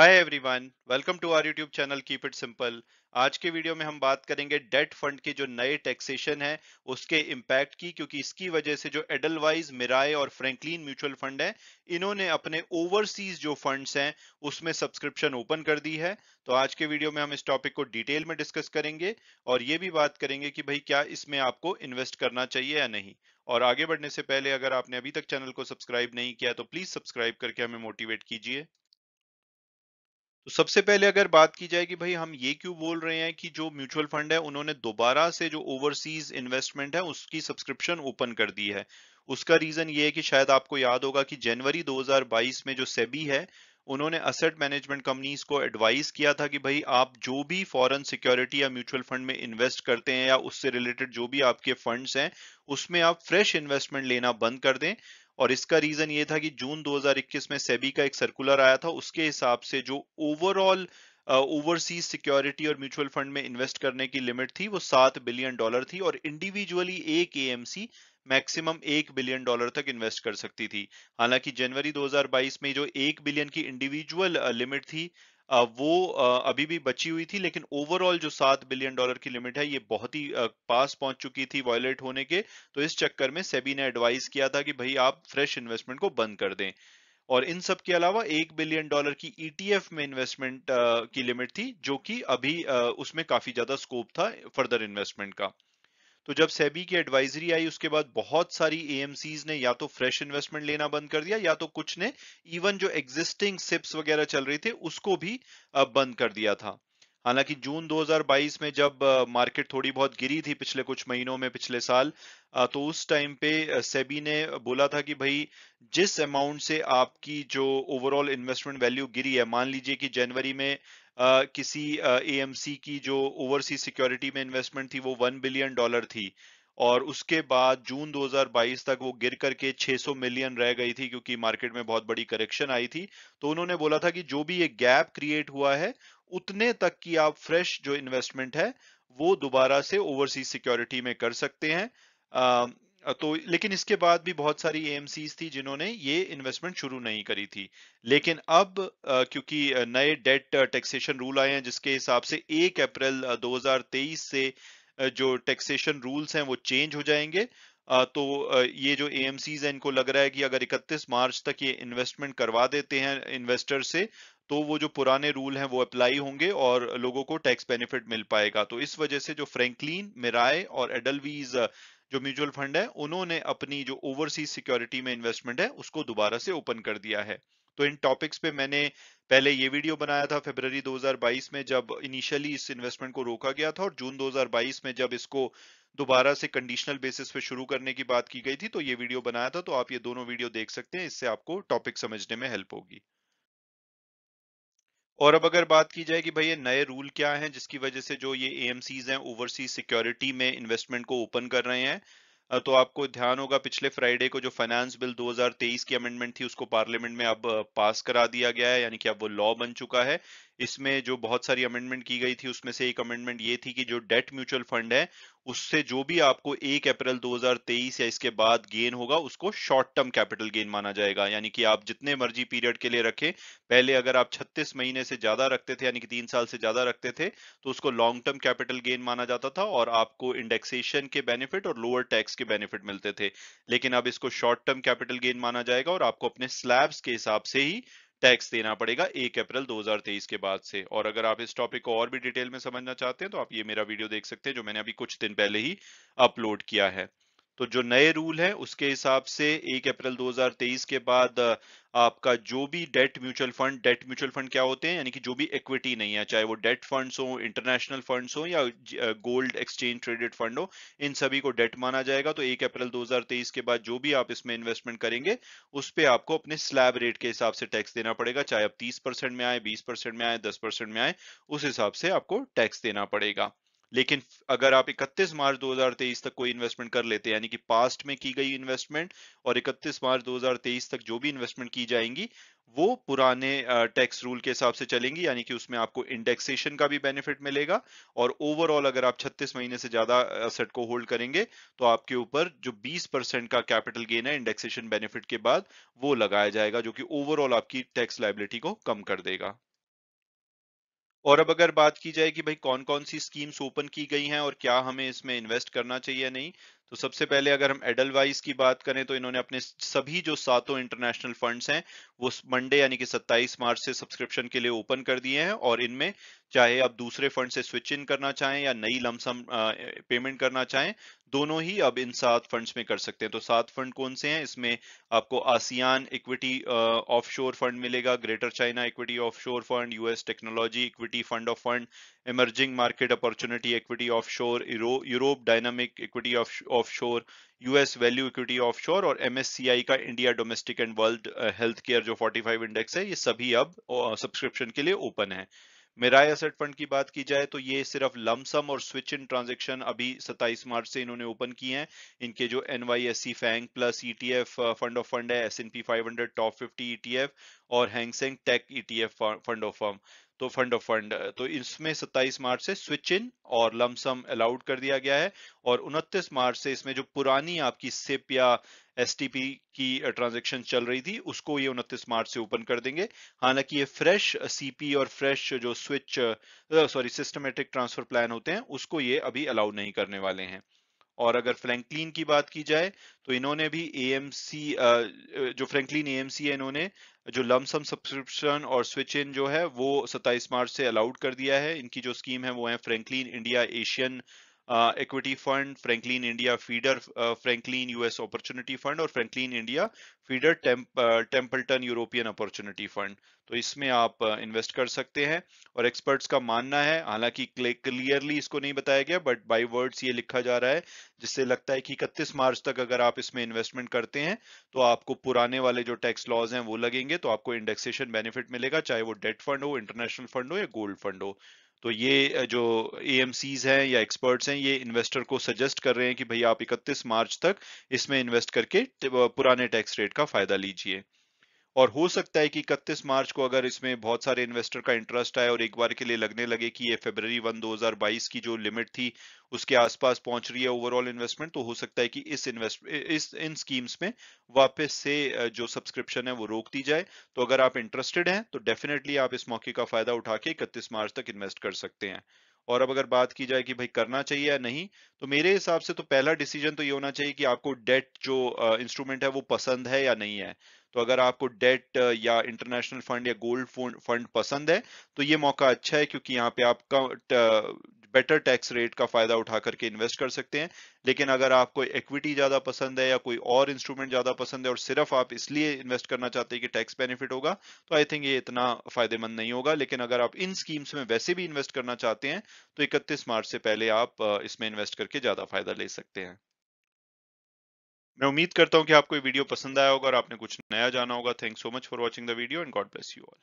hi everyone welcome to our YouTube channel keep it simple आज के video में हम बात करेंगे डेट फंड के जो नए टैक्सेशन है उसके इम्पैक्ट की क्योंकि इसकी वजह से जो एडलवाइज मिराय और फ्रैंकलिन म्यूचुअल फंड है इन्होंने अपने ओवरसीज जो फंड्स हैं उसमें सब्सक्रिप्शन ओपन कर दी है तो आज के वीडियो में हम इस टॉपिक को डिटेल में डिस्कस करेंगे और ये भी बात करेंगे कि भाई क्या इसमें आपको इन्वेस्ट करना चाहिए या नहीं और आगे बढ़ने से पहले अगर आपने अभी तक चैनल को सब्सक्राइब नहीं किया तो प्लीज सब्सक्राइब करके हमें मोटिवेट कीजिए तो सबसे पहले अगर बात की जाए कि भाई हम ये क्यों बोल रहे हैं कि जो म्यूचुअल फंड है उन्होंने दोबारा से जो ओवरसीज इन्वेस्टमेंट है उसकी सब्सक्रिप्शन ओपन कर दी है उसका रीजन ये है कि शायद आपको याद होगा कि जनवरी 2022 में जो सेबी है उन्होंने असेट मैनेजमेंट कंपनीज को एडवाइस किया था कि भाई आप जो भी फॉरेन सिक्योरिटी या म्यूचुअल फंड में इन्वेस्ट करते हैं या उससे रिलेटेड जो भी आपके फंड्स हैं उसमें आप फ्रेश इन्वेस्टमेंट लेना बंद कर दें और इसका रीजन ये था कि जून 2021 में सेबी का एक सर्कुलर आया था उसके हिसाब से जो ओवरऑल ओवरसीज सिक्योरिटी और म्यूचुअल फंड में इन्वेस्ट करने की लिमिट थी वो सात बिलियन डॉलर थी और इंडिविजुअली एक एएमसी मैक्सिमम एक बिलियन डॉलर तक इन्वेस्ट कर सकती थी हालांकि जनवरी 2022 में जो एक बिलियन की इंडिविजुअल लिमिट थी वो अभी भी बची हुई थी लेकिन ओवरऑल जो सात बिलियन डॉलर की लिमिट है ये बहुत ही पास पहुंच चुकी थी वॉयलेट होने के तो इस चक्कर में सेबी ने एडवाइस किया था कि भाई आप फ्रेश इन्वेस्टमेंट को बंद कर दें और इन सब के अलावा एक बिलियन डॉलर की ईटीएफ e में इन्वेस्टमेंट की लिमिट थी जो कि अभी उसमें काफी ज्यादा स्कोप था फर्दर इन्वेस्टमेंट का तो जब सेबी की एडवाइजरी आई उसके बाद बहुत सारी एएमसीज ने या तो फ्रेश इन्वेस्टमेंट लेना बंद कर दिया या तो कुछ ने इवन जो एग्जिस्टिंग सिप्स वगैरह चल रही थी उसको भी बंद कर दिया था हालांकि जून 2022 में जब मार्केट थोड़ी बहुत गिरी थी पिछले कुछ महीनों में पिछले साल तो उस टाइम पे सेबी ने बोला था कि भाई जिस अमाउंट से आपकी जो ओवरऑल इन्वेस्टमेंट वैल्यू गिरी है मान लीजिए कि जनवरी में किसी ए की जो ओवरसी सिक्योरिटी में इन्वेस्टमेंट थी वो वन बिलियन डॉलर थी और उसके बाद जून 2022 तक वो गिर करके 600 मिलियन रह गई थी क्योंकि मार्केट में बहुत बड़ी करेक्शन आई थी तो उन्होंने बोला था कि जो भी ये गैप क्रिएट हुआ है उतने तक की आप फ्रेश जो इन्वेस्टमेंट है वो दोबारा से ओवरसीज सिक्योरिटी में कर सकते हैं तो लेकिन इसके बाद भी बहुत सारी ए थी जिन्होंने ये इन्वेस्टमेंट शुरू नहीं करी थी लेकिन अब क्योंकि नए डेट टैक्सेशन रूल आए हैं जिसके हिसाब से एक अप्रैल 2023 से जो टैक्सेशन रूल्स हैं वो चेंज हो जाएंगे तो ये जो एएमसीज हैं इनको लग रहा है कि अगर 31 मार्च तक ये इन्वेस्टमेंट करवा देते हैं इन्वेस्टर से तो वो जो पुराने रूल हैं वो अप्लाई होंगे और लोगों को टैक्स बेनिफिट मिल पाएगा तो इस वजह से जो फ्रैंकलिन मिराय और एडलवीज जो म्यूचुअल फंड है उन्होंने अपनी जो ओवरसीज सिक्योरिटी में इन्वेस्टमेंट है उसको दोबारा से ओपन कर दिया है तो इन टॉपिक्स पे मैंने पहले ये वीडियो बनाया था फेबर 2022 में जब इनिशियली इस इन्वेस्टमेंट को रोका गया था और जून 2022 में जब इसको दोबारा से कंडीशनल बेसिस पे शुरू करने की बात की गई थी तो ये वीडियो बनाया था तो आप ये दोनों वीडियो देख सकते हैं इससे आपको टॉपिक समझने में हेल्प होगी और अब अगर बात की जाए कि भाई ये नए रूल क्या हैं जिसकी वजह से जो ये एएमसीज हैं ओवरसीज सिक्योरिटी में इन्वेस्टमेंट को ओपन कर रहे हैं तो आपको ध्यान होगा पिछले फ्राइडे को जो फाइनेंस बिल 2023 की अमेंडमेंट थी उसको पार्लियामेंट में अब पास करा दिया गया है यानी कि अब वो लॉ बन चुका है इसमें जो बहुत सारी अमेंडमेंट की गई थी उसमें से एक अमेंडमेंट ये थी कि जो डेट म्यूचुअल फंड है उससे जो भी आपको एक अप्रैल 2023 या इसके बाद गेन होगा उसको शॉर्ट टर्म कैपिटल गेन माना जाएगा यानी कि आप जितने मर्जी पीरियड के लिए रखें पहले अगर आप 36 महीने से ज्यादा रखते थे यानी कि तीन साल से ज्यादा रखते थे तो उसको लॉन्ग टर्म कैपिटल गेन माना जाता था और आपको इंडेक्सेशन के बेनिफिट और लोअर टैक्स के बेनिफिट मिलते थे लेकिन अब इसको शॉर्ट टर्म कैपिटल गेन माना जाएगा और आपको अपने स्लैब्स के हिसाब से ही टैक्स देना पड़ेगा एक अप्रैल 2023 के बाद से और अगर आप इस टॉपिक को और भी डिटेल में समझना चाहते हैं तो आप ये मेरा वीडियो देख सकते हैं जो मैंने अभी कुछ दिन पहले ही अपलोड किया है तो जो नए रूल हैं उसके हिसाब से 1 अप्रैल 2023 के बाद आपका जो भी debt mutual fund debt mutual fund क्या होते हैं यानी कि जो भी इक्विटी नहीं है चाहे वो डेट फंड्स हो इंटरनेशनल फंड्स हो या गोल्ड एक्सचेंज ट्रेडेड फंड हो इन सभी को डेट माना जाएगा तो 1 अप्रैल 2023 के बाद जो भी आप इसमें इन्वेस्टमेंट करेंगे उस पर आपको अपने स्लैब रेट के हिसाब से टैक्स देना पड़ेगा चाहे आप तीस में आए बीस में आए दस में आए उस हिसाब से आपको टैक्स देना पड़ेगा लेकिन अगर आप 31 मार्च 2023 तक कोई इन्वेस्टमेंट कर लेते हैं यानी कि पास्ट में की गई इन्वेस्टमेंट और 31 मार्च 2023 तक जो भी इन्वेस्टमेंट की जाएंगी वो पुराने टैक्स रूल के हिसाब से चलेंगी यानी कि उसमें आपको इंडेक्सेशन का भी बेनिफिट मिलेगा और ओवरऑल अगर आप 36 महीने से ज्यादा असेट को होल्ड करेंगे तो आपके ऊपर जो 20 परसेंट का कैपिटल गेन है इंडेक्सेशन बेनिफिट के बाद वो लगाया जाएगा जो कि ओवरऑल आपकी टैक्स लाइबिलिटी को कम कर देगा और अब अगर बात की जाए कि भाई कौन कौन सी स्कीम्स ओपन की गई हैं और क्या हमें इसमें इन्वेस्ट करना चाहिए नहीं तो सबसे पहले अगर हम एडल वाइज की बात करें तो इन्होंने अपने सभी जो सातों इंटरनेशनल फंड्स हैं वो मंडे यानी कि 27 मार्च से सब्सक्रिप्शन के लिए ओपन कर दिए हैं और इनमें चाहे आप दूसरे फंड से स्विच इन करना चाहें या नई लमसम पेमेंट करना चाहें दोनों ही अब इन सात फंड्स में कर सकते हैं तो सात फंड कौन से हैं इसमें आपको आसियान इक्विटी ऑफशोर फंड मिलेगा greater China equity offshore fund US technology equity fund of fund emerging market opportunity equity offshore, Euro, Europe dynamic equity of, offshore, US value equity offshore or MSCI ka india domestic and world uh, healthcare jo 45 index hai ye sabhi ab uh, subscription ke liye open hai मेरा asset fund की बात की जाए तो ये सिर्फ lump sum और switch इन transaction अभी 27 मार्च से इन्होंने ओपन किए हैं इनके जो N Y S C FANG plus ETF fund of fund है S N P five hundred top fifty ETF और Hang Seng tech ETF fund of firm तो फंड ऑफ फंड तो इसमें 27 मार्च से स्विच इन और लमसम अलाउड कर दिया गया है और 29 मार्च से इसमें जो पुरानी आपकी सिप या एस की ट्रांजेक्शन चल रही थी उसको ये 29 मार्च से ओपन कर देंगे हालांकि ये फ्रेश सीपी और फ्रेश जो switch sorry systematic transfer plan होते हैं उसको ये अभी अलाउ नहीं करने वाले हैं और अगर फ्रैंकलिन की बात की जाए तो इन्होंने भी एएमसी जो फ्रैंकलिन एएमसी है इन्होंने जो लमसम सब्सक्रिप्शन और स्विच इन जो है वो 27 मार्च से अलाउड कर दिया है इनकी जो स्कीम है वो है Franklin India Asian equity fund Franklin India feeder Franklin US opportunity fund और Franklin India feeder Temp, European opportunity fund तो इसमें आप इन्वेस्ट uh, कर सकते हैं और एक्सपर्ट्स का मानना है हालांकि क्लियरली इसको नहीं बताया गया बट बाई वर्ड्स ये लिखा जा रहा है जिससे लगता है कि इकतीस मार्च तक अगर आप इसमें इन्वेस्टमेंट करते हैं तो आपको पुराने वाले जो टैक्स लॉज हैं वो लगेंगे तो आपको इंडेक्सेशन बेनिफिट मिलेगा चाहे वो डेट फंड हो इंटरनेशनल फंड हो या गोल्ड फंड हो तो ये जो ए हैं या एक्सपर्ट्स हैं ये इन्वेस्टर को सजेस्ट कर रहे हैं कि भैया आप 31 मार्च तक इसमें इन्वेस्ट करके पुराने टैक्स रेट का फायदा लीजिए और हो सकता है कि इकतीस मार्च को अगर इसमें बहुत सारे इन्वेस्टर का इंटरेस्ट आए और एक बार के लिए लगने लगे कि ये फेबर वन 2022 की जो लिमिट थी उसके आसपास पहुंच रही है ओवरऑल इन्वेस्टमेंट तो हो सकता है कि इस इन्वेस्ट इस इन स्कीम्स में वापस से जो सब्सक्रिप्शन है वो रोक दी जाए तो अगर आप इंटरेस्टेड हैं तो डेफिनेटली आप इस मौके का फायदा उठा के इकतीस मार्च तक इन्वेस्ट कर सकते हैं और अब अगर बात की जाए कि भाई करना चाहिए या नहीं तो मेरे हिसाब से तो पहला डिसीजन तो ये होना चाहिए कि आपको डेट जो इंस्ट्रूमेंट है वो पसंद है या नहीं है तो अगर आपको डेट या इंटरनेशनल फंड या गोल्ड फंड पसंद है तो ये मौका अच्छा है क्योंकि यहाँ पे आपका बेटर टैक्स रेट का फायदा उठा करके इन्वेस्ट कर सकते हैं लेकिन अगर आपको इक्विटी ज्यादा पसंद है या कोई और इंस्ट्रूमेंट ज्यादा पसंद है और सिर्फ आप इसलिए इन्वेस्ट करना चाहते हैं कि टैक्स बेनिफिट होगा तो आई थिंक ये इतना फायदेमंद नहीं होगा लेकिन अगर आप इन स्कीम्स में वैसे भी इन्वेस्ट करना चाहते हैं तो इकतीस मार्च से पहले आप इसमें इन्वेस्ट करके ज्यादा फायदा ले सकते हैं मैं उम्मीद करता हूं कि आपको ये वीडियो पसंद आया होगा और आपने कुछ नया जाना होगा thank so much for watching the video and God bless you all